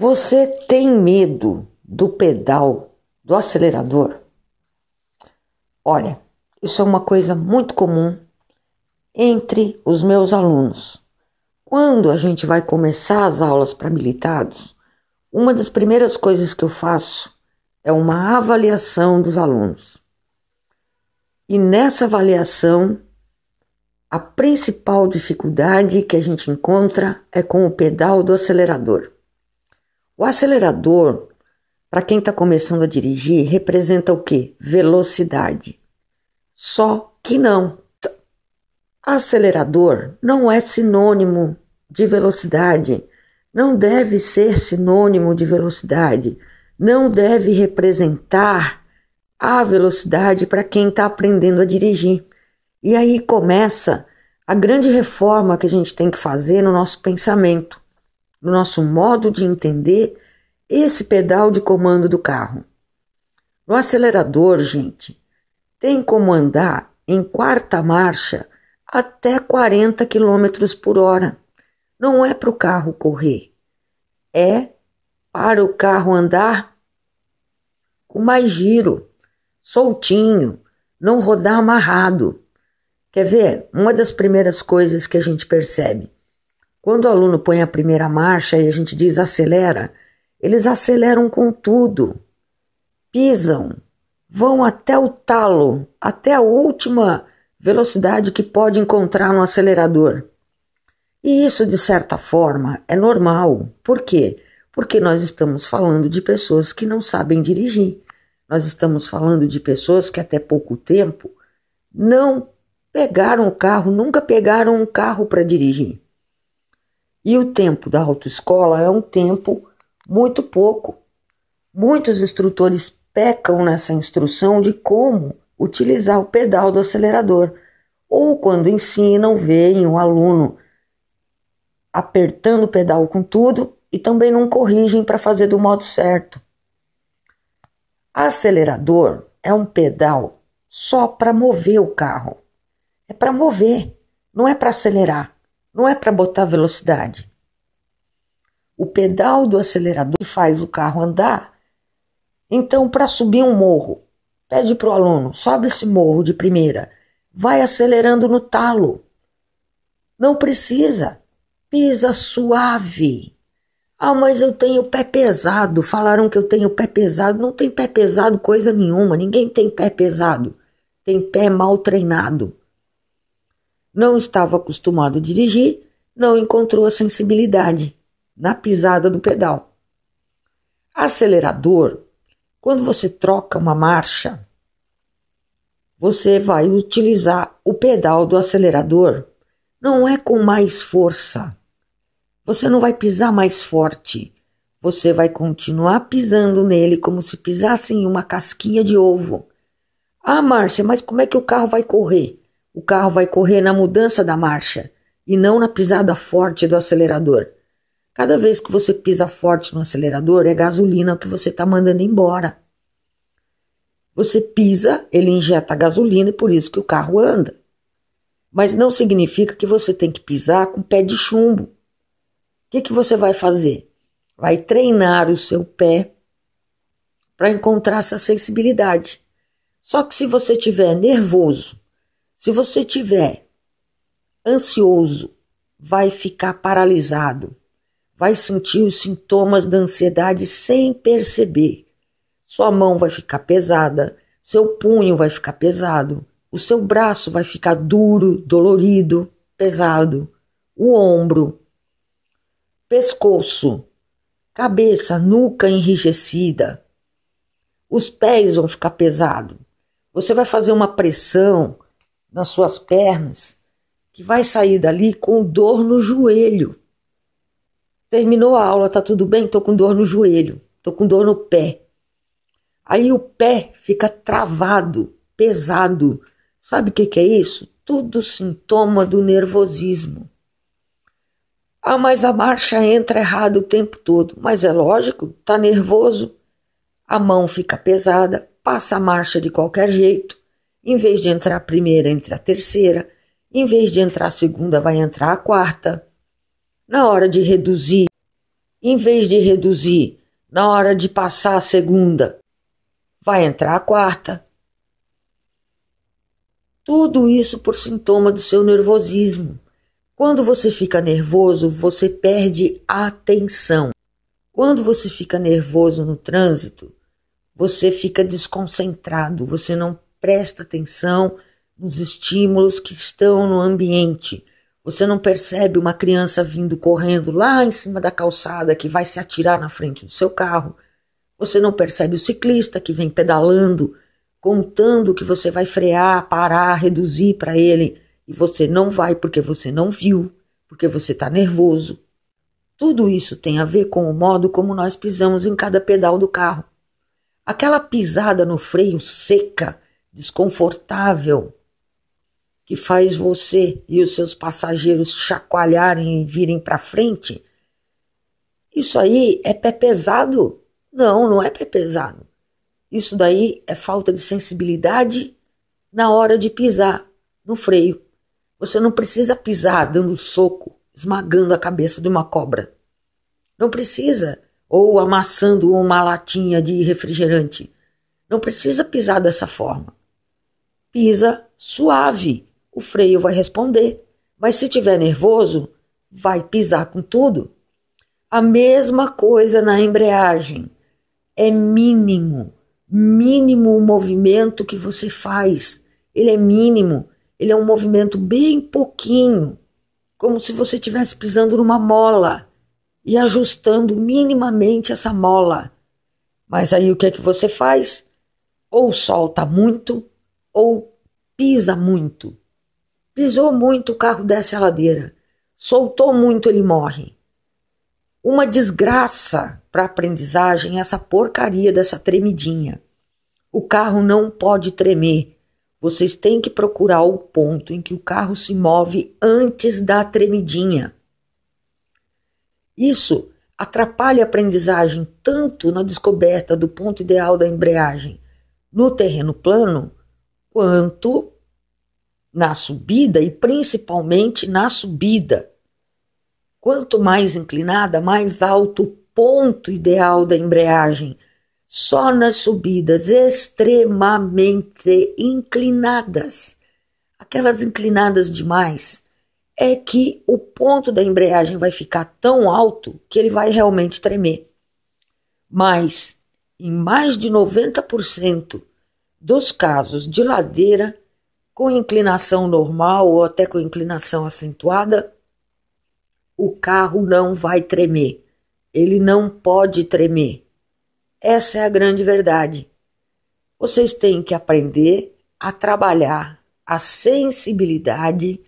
Você tem medo do pedal do acelerador? Olha, isso é uma coisa muito comum entre os meus alunos. Quando a gente vai começar as aulas para habilitados, uma das primeiras coisas que eu faço é uma avaliação dos alunos. E nessa avaliação, a principal dificuldade que a gente encontra é com o pedal do acelerador. O acelerador, para quem está começando a dirigir, representa o quê? Velocidade. Só que não. Acelerador não é sinônimo de velocidade, não deve ser sinônimo de velocidade, não deve representar a velocidade para quem está aprendendo a dirigir. E aí começa a grande reforma que a gente tem que fazer no nosso pensamento no nosso modo de entender esse pedal de comando do carro. No acelerador, gente, tem como andar em quarta marcha até 40 km por hora. Não é para o carro correr, é para o carro andar com mais giro, soltinho, não rodar amarrado. Quer ver? Uma das primeiras coisas que a gente percebe quando o aluno põe a primeira marcha e a gente diz acelera, eles aceleram com tudo, pisam, vão até o talo, até a última velocidade que pode encontrar no acelerador. E isso, de certa forma, é normal. Por quê? Porque nós estamos falando de pessoas que não sabem dirigir. Nós estamos falando de pessoas que até pouco tempo não pegaram o carro, nunca pegaram um carro para dirigir. E o tempo da autoescola é um tempo muito pouco. Muitos instrutores pecam nessa instrução de como utilizar o pedal do acelerador, ou quando ensinam, veem o aluno apertando o pedal com tudo e também não corrigem para fazer do modo certo. Acelerador é um pedal só para mover o carro. É para mover, não é para acelerar. Não é para botar velocidade. O pedal do acelerador faz o carro andar. Então, para subir um morro, pede para o aluno: sobe esse morro de primeira, vai acelerando no talo. Não precisa. Pisa suave. Ah, mas eu tenho pé pesado. Falaram que eu tenho pé pesado. Não tem pé pesado coisa nenhuma. Ninguém tem pé pesado. Tem pé mal treinado. Não estava acostumado a dirigir, não encontrou a sensibilidade na pisada do pedal. Acelerador, quando você troca uma marcha, você vai utilizar o pedal do acelerador. Não é com mais força. Você não vai pisar mais forte. Você vai continuar pisando nele como se pisasse em uma casquinha de ovo. Ah, Márcia, mas como é que o carro vai correr? O carro vai correr na mudança da marcha e não na pisada forte do acelerador. Cada vez que você pisa forte no acelerador, é gasolina que você está mandando embora. Você pisa, ele injeta gasolina e por isso que o carro anda. Mas não significa que você tem que pisar com pé de chumbo. O que, que você vai fazer? Vai treinar o seu pé para encontrar essa sensibilidade. Só que se você estiver nervoso se você tiver ansioso, vai ficar paralisado, vai sentir os sintomas da ansiedade sem perceber. Sua mão vai ficar pesada, seu punho vai ficar pesado, o seu braço vai ficar duro, dolorido, pesado, o ombro, pescoço, cabeça, nuca enrijecida. Os pés vão ficar pesados. Você vai fazer uma pressão nas suas pernas, que vai sair dali com dor no joelho. Terminou a aula, tá tudo bem? Tô com dor no joelho, tô com dor no pé. Aí o pé fica travado, pesado. Sabe o que, que é isso? Tudo sintoma do nervosismo. Ah, mas a marcha entra errada o tempo todo. Mas é lógico, tá nervoso, a mão fica pesada, passa a marcha de qualquer jeito. Em vez de entrar a primeira, entra a terceira. Em vez de entrar a segunda, vai entrar a quarta. Na hora de reduzir, em vez de reduzir, na hora de passar a segunda, vai entrar a quarta. Tudo isso por sintoma do seu nervosismo. Quando você fica nervoso, você perde atenção. Quando você fica nervoso no trânsito, você fica desconcentrado, você não presta atenção nos estímulos que estão no ambiente. Você não percebe uma criança vindo correndo lá em cima da calçada que vai se atirar na frente do seu carro. Você não percebe o ciclista que vem pedalando, contando que você vai frear, parar, reduzir para ele, e você não vai porque você não viu, porque você está nervoso. Tudo isso tem a ver com o modo como nós pisamos em cada pedal do carro. Aquela pisada no freio seca desconfortável que faz você e os seus passageiros chacoalharem e virem para frente, isso aí é pé pesado? Não, não é pé pesado. Isso daí é falta de sensibilidade na hora de pisar no freio. Você não precisa pisar dando soco, esmagando a cabeça de uma cobra. Não precisa. Ou amassando uma latinha de refrigerante. Não precisa pisar dessa forma pisa suave, o freio vai responder. Mas se tiver nervoso, vai pisar com tudo. A mesma coisa na embreagem. É mínimo, mínimo o movimento que você faz. Ele é mínimo, ele é um movimento bem pouquinho, como se você estivesse pisando numa mola e ajustando minimamente essa mola. Mas aí o que é que você faz? Ou solta muito ou pisa muito. Pisou muito, o carro desce a ladeira. Soltou muito, ele morre. Uma desgraça para a aprendizagem essa porcaria dessa tremidinha. O carro não pode tremer. Vocês têm que procurar o ponto em que o carro se move antes da tremidinha. Isso atrapalha a aprendizagem tanto na descoberta do ponto ideal da embreagem no terreno plano quanto na subida e principalmente na subida. Quanto mais inclinada, mais alto o ponto ideal da embreagem. Só nas subidas extremamente inclinadas, aquelas inclinadas demais, é que o ponto da embreagem vai ficar tão alto que ele vai realmente tremer. Mas em mais de 90% dos casos de ladeira com inclinação normal ou até com inclinação acentuada, o carro não vai tremer. Ele não pode tremer. Essa é a grande verdade. Vocês têm que aprender a trabalhar a sensibilidade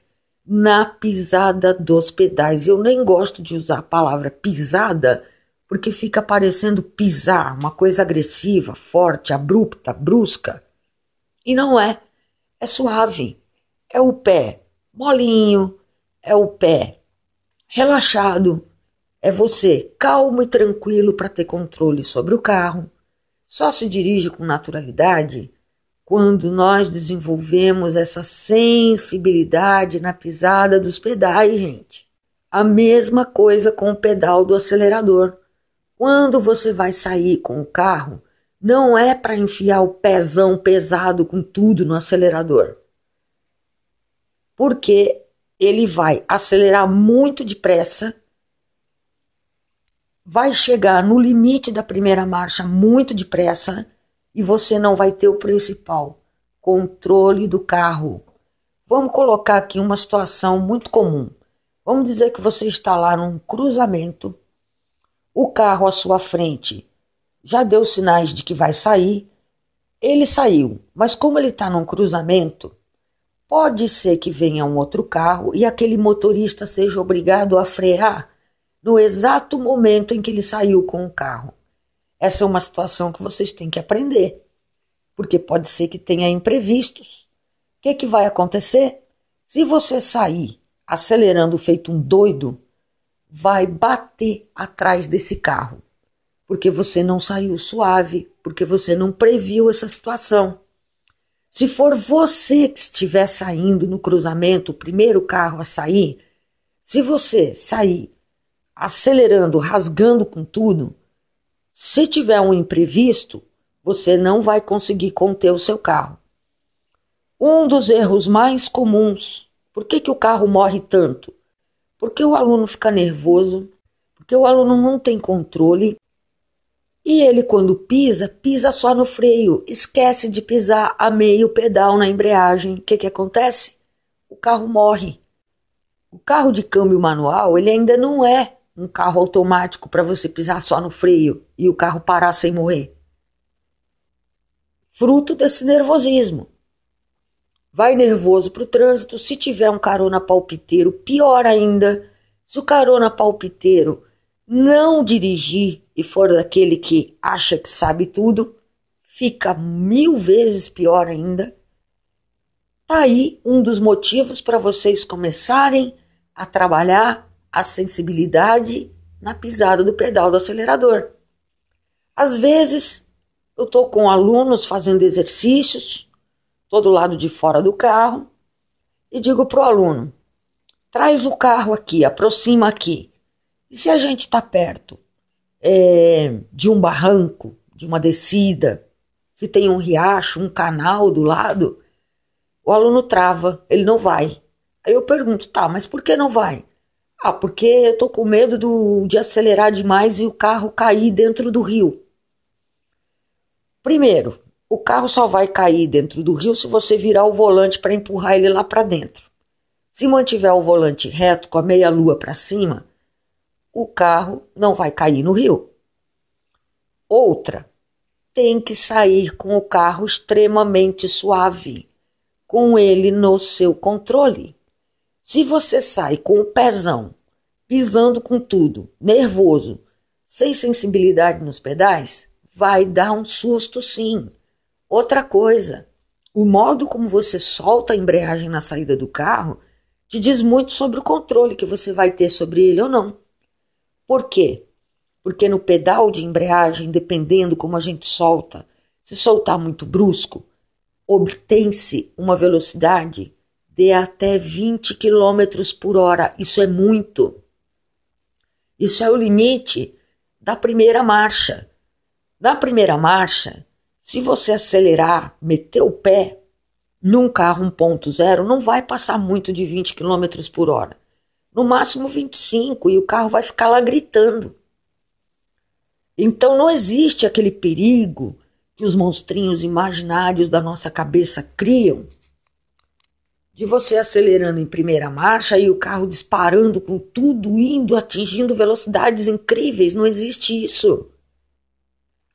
na pisada dos pedais. Eu nem gosto de usar a palavra pisada porque fica parecendo pisar, uma coisa agressiva, forte, abrupta, brusca. E não é. É suave. É o pé molinho, é o pé relaxado, é você calmo e tranquilo para ter controle sobre o carro. Só se dirige com naturalidade quando nós desenvolvemos essa sensibilidade na pisada dos pedais, gente. A mesma coisa com o pedal do acelerador. Quando você vai sair com o carro, não é para enfiar o pezão pesado com tudo no acelerador. Porque ele vai acelerar muito depressa, vai chegar no limite da primeira marcha muito depressa e você não vai ter o principal, controle do carro. Vamos colocar aqui uma situação muito comum. Vamos dizer que você está lá num cruzamento o carro à sua frente já deu sinais de que vai sair. Ele saiu, mas como ele está num cruzamento, pode ser que venha um outro carro e aquele motorista seja obrigado a frear no exato momento em que ele saiu com o carro. Essa é uma situação que vocês têm que aprender, porque pode ser que tenha imprevistos. O que, que vai acontecer? Se você sair acelerando feito um doido, vai bater atrás desse carro, porque você não saiu suave, porque você não previu essa situação. Se for você que estiver saindo no cruzamento, o primeiro carro a sair, se você sair acelerando, rasgando com tudo, se tiver um imprevisto, você não vai conseguir conter o seu carro. Um dos erros mais comuns. Por que, que o carro morre tanto? porque o aluno fica nervoso, porque o aluno não tem controle e ele, quando pisa, pisa só no freio, esquece de pisar a meio pedal na embreagem. O que, que acontece? O carro morre. O carro de câmbio manual, ele ainda não é um carro automático para você pisar só no freio e o carro parar sem morrer. Fruto desse nervosismo vai nervoso para o trânsito. Se tiver um carona palpiteiro, pior ainda. Se o carona palpiteiro não dirigir e for daquele que acha que sabe tudo, fica mil vezes pior ainda. Tá aí um dos motivos para vocês começarem a trabalhar a sensibilidade na pisada do pedal do acelerador. Às vezes, eu estou com alunos fazendo exercícios todo lado de fora do carro e digo para o aluno: traz o carro aqui, aproxima aqui. E se a gente está perto é, de um barranco, de uma descida, se tem um riacho, um canal do lado, o aluno trava, ele não vai. Aí eu pergunto: tá, mas por que não vai? Ah, porque eu tô com medo do, de acelerar demais e o carro cair dentro do rio. Primeiro, o carro só vai cair dentro do rio se você virar o volante para empurrar ele lá para dentro. Se mantiver o volante reto com a meia-lua para cima, o carro não vai cair no rio. Outra, tem que sair com o carro extremamente suave, com ele no seu controle. Se você sai com o pezão, pisando com tudo, nervoso, sem sensibilidade nos pedais, vai dar um susto sim. Outra coisa, o modo como você solta a embreagem na saída do carro te diz muito sobre o controle que você vai ter sobre ele ou não. Por quê? Porque no pedal de embreagem, dependendo como a gente solta, se soltar muito brusco, obtém-se uma velocidade de até 20 km por hora. Isso é muito. Isso é o limite da primeira marcha. Na primeira marcha, se você acelerar, meter o pé num carro 1.0, não vai passar muito de 20 km por hora. No máximo 25, e o carro vai ficar lá gritando. Então não existe aquele perigo que os monstrinhos imaginários da nossa cabeça criam de você acelerando em primeira marcha e o carro disparando com tudo, indo, atingindo velocidades incríveis. Não existe isso.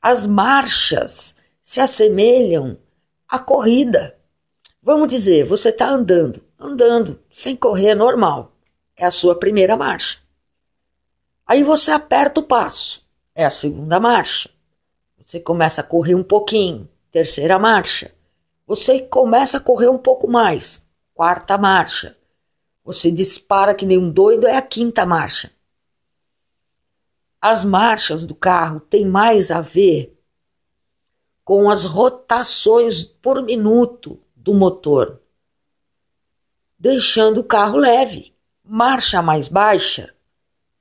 As marchas se assemelham à corrida. Vamos dizer, você está andando, andando, sem correr é normal. É a sua primeira marcha. Aí você aperta o passo, é a segunda marcha. Você começa a correr um pouquinho, terceira marcha. Você começa a correr um pouco mais, quarta marcha. Você dispara que nem um doido, é a quinta marcha. As marchas do carro têm mais a ver com as rotações por minuto do motor, deixando o carro leve, marcha mais baixa,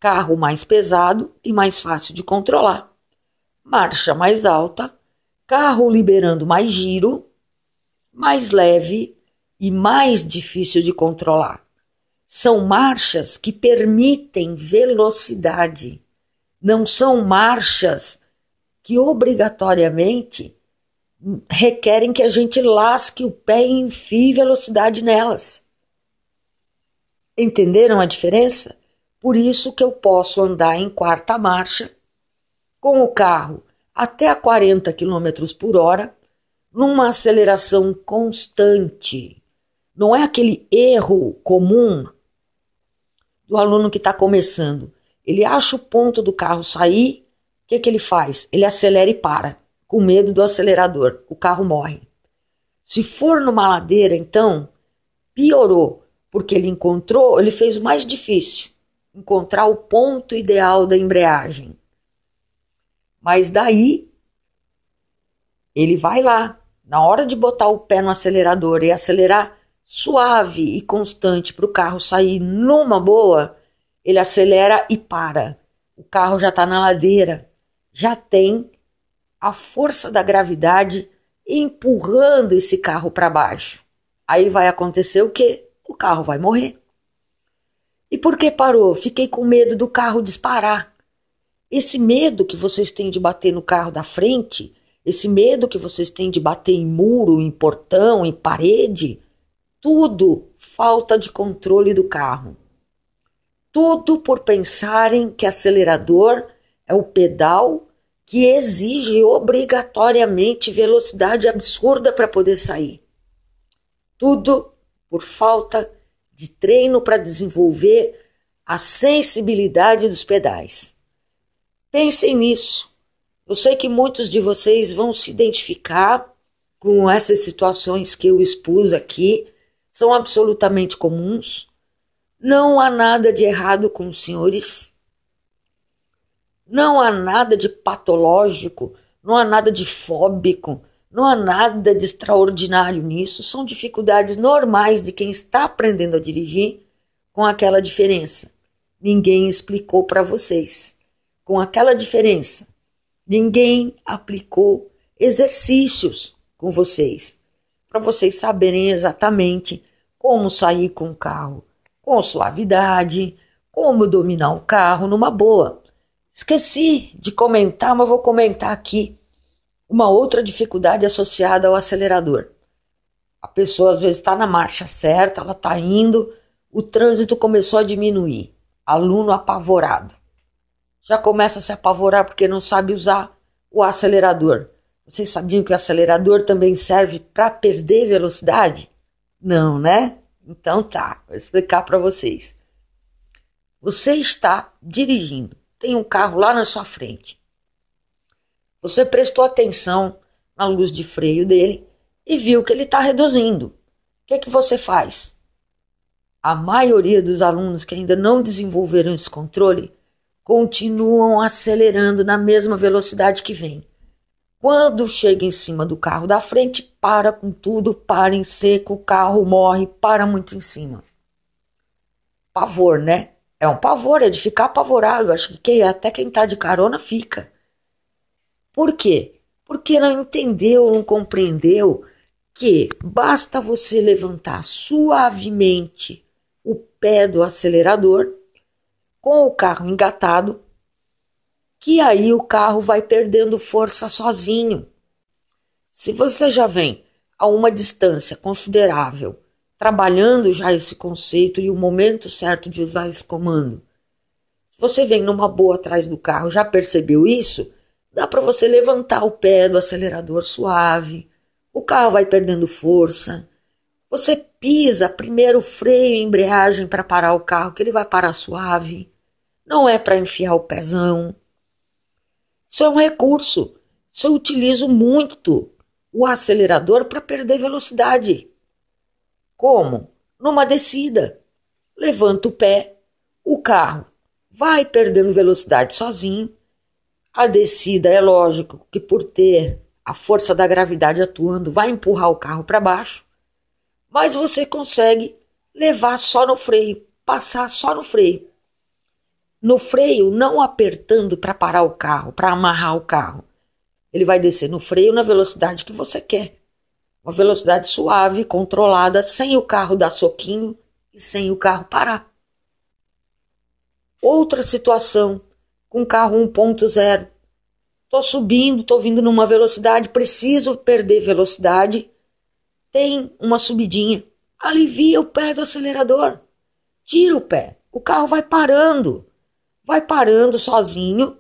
carro mais pesado e mais fácil de controlar, marcha mais alta, carro liberando mais giro, mais leve e mais difícil de controlar. São marchas que permitem velocidade, não são marchas que obrigatoriamente requerem que a gente lasque o pé e enfie velocidade nelas. Entenderam a diferença? Por isso que eu posso andar em quarta marcha com o carro até a 40 km por hora, numa aceleração constante. Não é aquele erro comum do aluno que está começando. Ele acha o ponto do carro sair o que, que ele faz? Ele acelera e para, com medo do acelerador. O carro morre. Se for numa ladeira, então, piorou, porque ele encontrou, ele fez mais difícil encontrar o ponto ideal da embreagem. Mas daí ele vai lá, na hora de botar o pé no acelerador e acelerar suave e constante para o carro sair numa boa, ele acelera e para. O carro já está na ladeira já tem a força da gravidade empurrando esse carro para baixo. Aí vai acontecer o quê? O carro vai morrer. E por que parou? Fiquei com medo do carro disparar. Esse medo que vocês têm de bater no carro da frente, esse medo que vocês têm de bater em muro, em portão, em parede, tudo falta de controle do carro. Tudo por pensarem que acelerador é o pedal que exige obrigatoriamente velocidade absurda para poder sair. Tudo por falta de treino para desenvolver a sensibilidade dos pedais. Pensem nisso. Eu sei que muitos de vocês vão se identificar com essas situações que eu expus aqui, são absolutamente comuns. Não há nada de errado com os senhores não há nada de patológico, não há nada de fóbico, não há nada de extraordinário nisso. São dificuldades normais de quem está aprendendo a dirigir, com aquela diferença. Ninguém explicou para vocês. Com aquela diferença, ninguém aplicou exercícios com vocês, para vocês saberem exatamente como sair com o carro com suavidade, como dominar o carro numa boa. Esqueci de comentar, mas vou comentar aqui uma outra dificuldade associada ao acelerador. A pessoa às vezes está na marcha certa, ela está indo, o trânsito começou a diminuir. Aluno apavorado. Já começa a se apavorar porque não sabe usar o acelerador. Vocês sabiam que o acelerador também serve para perder velocidade? Não, né? Então tá, vou explicar para vocês. Você está dirigindo tem um carro lá na sua frente. Você prestou atenção na luz de freio dele e viu que ele está reduzindo. O que, é que você faz? A maioria dos alunos que ainda não desenvolveram esse controle continuam acelerando na mesma velocidade que vem. Quando chega em cima do carro da frente, para com tudo, para em seco, o carro morre, para muito em cima. Pavor, né? É um pavor, é de ficar apavorado. Acho que quem, até quem está de carona fica. Por quê? Porque não entendeu, não compreendeu que basta você levantar suavemente o pé do acelerador com o carro engatado, que aí o carro vai perdendo força sozinho. Se você já vem a uma distância considerável trabalhando já esse conceito e o momento certo de usar esse comando. Se você vem numa boa atrás do carro, já percebeu isso? Dá para você levantar o pé do acelerador suave, o carro vai perdendo força. Você pisa primeiro freio e embreagem para parar o carro, que ele vai parar suave. Não é para enfiar o pezão. Isso é um recurso. Se eu utilizo muito o acelerador para perder velocidade. Como? Numa descida. Levanta o pé, o carro vai perdendo velocidade sozinho. A descida é lógico que, por ter a força da gravidade atuando, vai empurrar o carro para baixo, mas você consegue levar só no freio, passar só no freio. No freio, não apertando para parar o carro, para amarrar o carro. Ele vai descer no freio na velocidade que você quer. Uma velocidade suave, controlada, sem o carro dar soquinho e sem o carro parar. Outra situação, com carro 1.0. estou subindo, estou vindo numa velocidade, preciso perder velocidade. Tem uma subidinha. Alivia o pé do acelerador. Tira o pé. O carro vai parando. Vai parando sozinho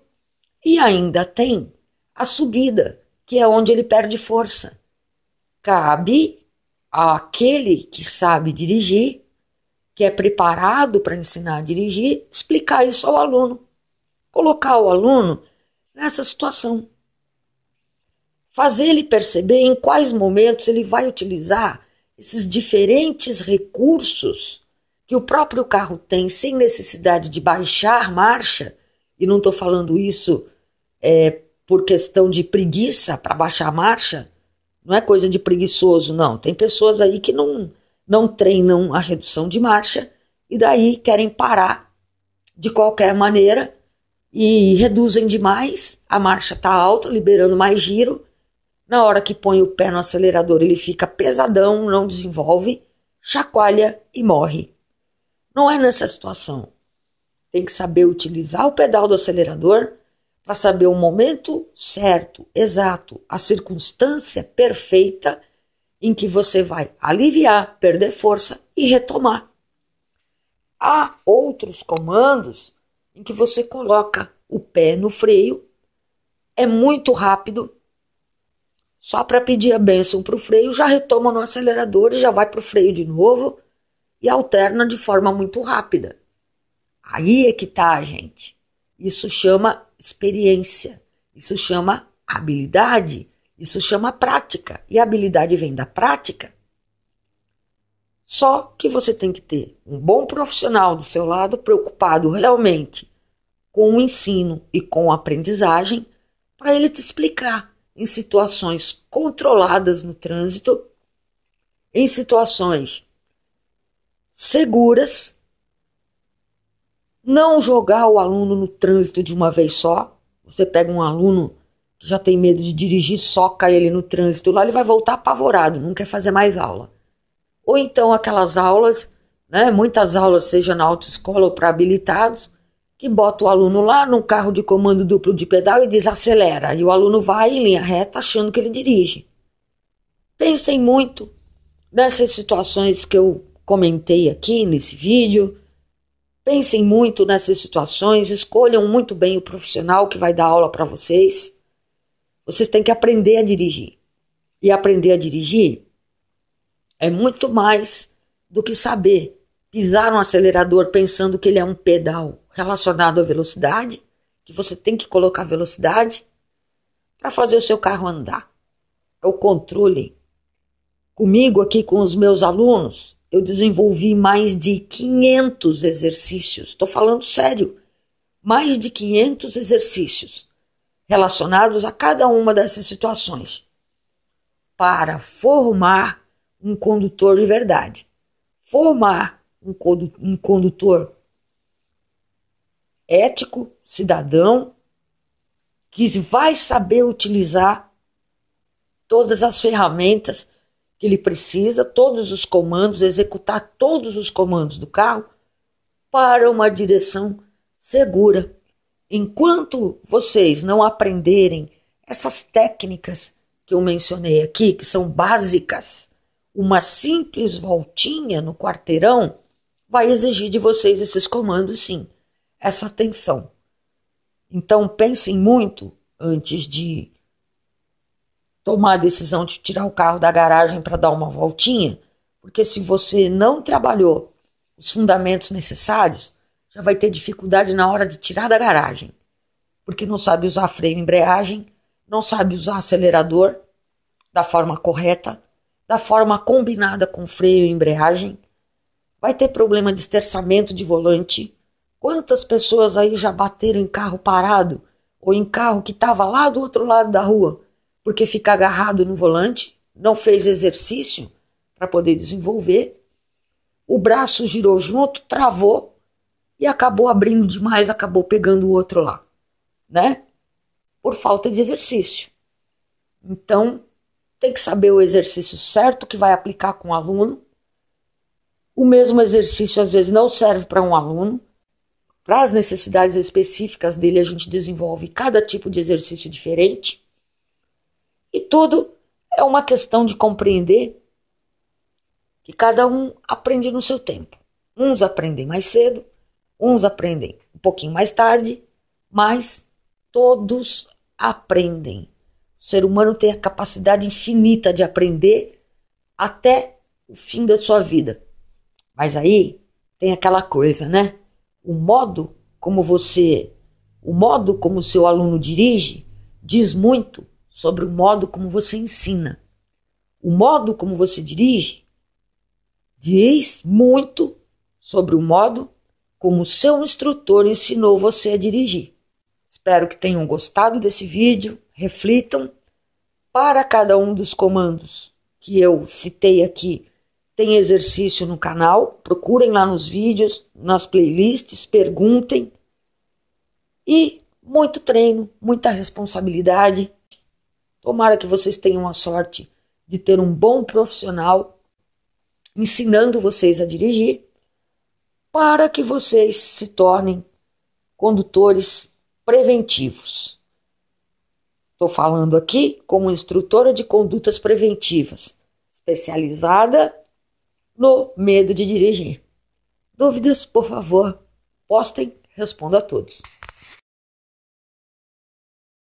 e ainda tem a subida, que é onde ele perde força cabe àquele que sabe dirigir, que é preparado para ensinar a dirigir, explicar isso ao aluno. Colocar o aluno nessa situação. Fazer ele perceber em quais momentos ele vai utilizar esses diferentes recursos que o próprio carro tem, sem necessidade de baixar marcha, e não estou falando isso é, por questão de preguiça para baixar marcha, não é coisa de preguiçoso, não. Tem pessoas aí que não, não treinam a redução de marcha e daí querem parar de qualquer maneira e reduzem demais. A marcha está alta, liberando mais giro. Na hora que põe o pé no acelerador, ele fica pesadão, não desenvolve, chacoalha e morre. Não é nessa situação. Tem que saber utilizar o pedal do acelerador para saber o momento certo, exato, a circunstância perfeita em que você vai aliviar, perder força e retomar. Há outros comandos em que você coloca o pé no freio, é muito rápido, só para pedir a bênção para o freio, já retoma no acelerador e já vai para o freio de novo e alterna de forma muito rápida. Aí é que tá, gente. Isso chama experiência, isso chama habilidade, isso chama prática. E a habilidade vem da prática. Só que você tem que ter um bom profissional do seu lado, preocupado realmente com o ensino e com a aprendizagem, para ele te explicar em situações controladas no trânsito, em situações seguras não jogar o aluno no trânsito de uma vez só. Você pega um aluno que já tem medo de dirigir, soca ele no trânsito lá, ele vai voltar apavorado, não quer fazer mais aula. Ou então aquelas aulas, né, muitas aulas, seja na autoescola ou para habilitados, que bota o aluno lá no carro de comando duplo de pedal e desacelera. E o aluno vai em linha reta achando que ele dirige. Pensem muito nessas situações que eu comentei aqui nesse vídeo Pensem muito nessas situações, escolham muito bem o profissional que vai dar aula para vocês. Vocês têm que aprender a dirigir. E aprender a dirigir é muito mais do que saber pisar um acelerador pensando que ele é um pedal relacionado à velocidade, que você tem que colocar velocidade para fazer o seu carro andar. É o controle. Comigo aqui com os meus alunos, eu desenvolvi mais de 500 exercícios, estou falando sério, mais de 500 exercícios relacionados a cada uma dessas situações para formar um condutor de verdade. Formar um, um condutor ético, cidadão, que vai saber utilizar todas as ferramentas que ele precisa, todos os comandos, executar todos os comandos do carro para uma direção segura. Enquanto vocês não aprenderem essas técnicas que eu mencionei aqui, que são básicas, uma simples voltinha no quarteirão vai exigir de vocês esses comandos, sim, essa atenção. Então pensem muito antes de tomar a decisão de tirar o carro da garagem para dar uma voltinha, porque se você não trabalhou os fundamentos necessários, já vai ter dificuldade na hora de tirar da garagem, porque não sabe usar freio, e embreagem, não sabe usar acelerador da forma correta, da forma combinada com freio e embreagem, vai ter problema de esterçamento de volante. Quantas pessoas aí já bateram em carro parado ou em carro que estava lá do outro lado da rua? porque fica agarrado no volante, não fez exercício para poder desenvolver. O braço girou junto, travou e acabou abrindo demais, acabou pegando o outro lá, né? Por falta de exercício. Então, tem que saber o exercício certo que vai aplicar com o aluno. O mesmo exercício às vezes não serve para um aluno. Para as necessidades específicas dele, a gente desenvolve cada tipo de exercício diferente. E tudo é uma questão de compreender que cada um aprende no seu tempo. Uns aprendem mais cedo, uns aprendem um pouquinho mais tarde, mas todos aprendem. O ser humano tem a capacidade infinita de aprender até o fim da sua vida. Mas aí tem aquela coisa, né? O modo como você, o modo como o seu aluno dirige diz muito sobre o modo como você ensina. O modo como você dirige diz muito sobre o modo como o seu instrutor ensinou você a dirigir. Espero que tenham gostado desse vídeo. Reflitam para cada um dos comandos que eu citei aqui. Tem exercício no canal, procurem lá nos vídeos, nas playlists, perguntem. E muito treino, muita responsabilidade Tomara que vocês tenham a sorte de ter um bom profissional ensinando vocês a dirigir, para que vocês se tornem condutores preventivos. Estou falando aqui como instrutora de condutas preventivas, especializada no medo de dirigir. Dúvidas, por favor, postem, respondo a todos.